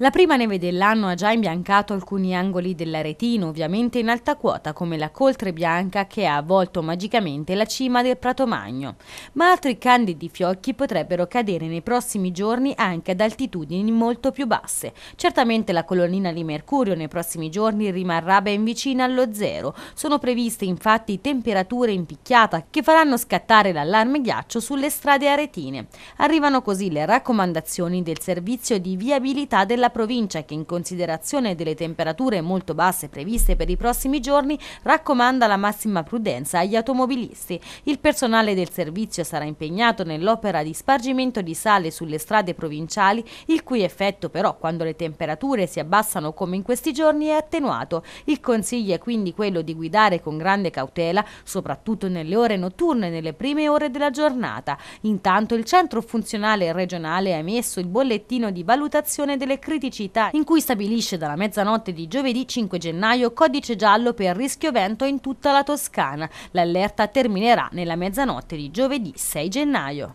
La prima neve dell'anno ha già imbiancato alcuni angoli dell'aretino, ovviamente in alta quota come la coltre bianca che ha avvolto magicamente la cima del Prato Magno, ma altri candidi fiocchi potrebbero cadere nei prossimi giorni anche ad altitudini molto più basse. Certamente la colonnina di Mercurio nei prossimi giorni rimarrà ben vicina allo zero. Sono previste infatti temperature in picchiata che faranno scattare l'allarme ghiaccio sulle strade aretine. Arrivano così le raccomandazioni del servizio di viabilità della la provincia che in considerazione delle temperature molto basse previste per i prossimi giorni raccomanda la massima prudenza agli automobilisti. Il personale del servizio sarà impegnato nell'opera di spargimento di sale sulle strade provinciali, il cui effetto però quando le temperature si abbassano come in questi giorni è attenuato. Il consiglio è quindi quello di guidare con grande cautela, soprattutto nelle ore notturne e nelle prime ore della giornata. Intanto il centro funzionale regionale ha emesso il bollettino di valutazione delle crisi criticità in cui stabilisce dalla mezzanotte di giovedì 5 gennaio codice giallo per rischio vento in tutta la Toscana. L'allerta terminerà nella mezzanotte di giovedì 6 gennaio.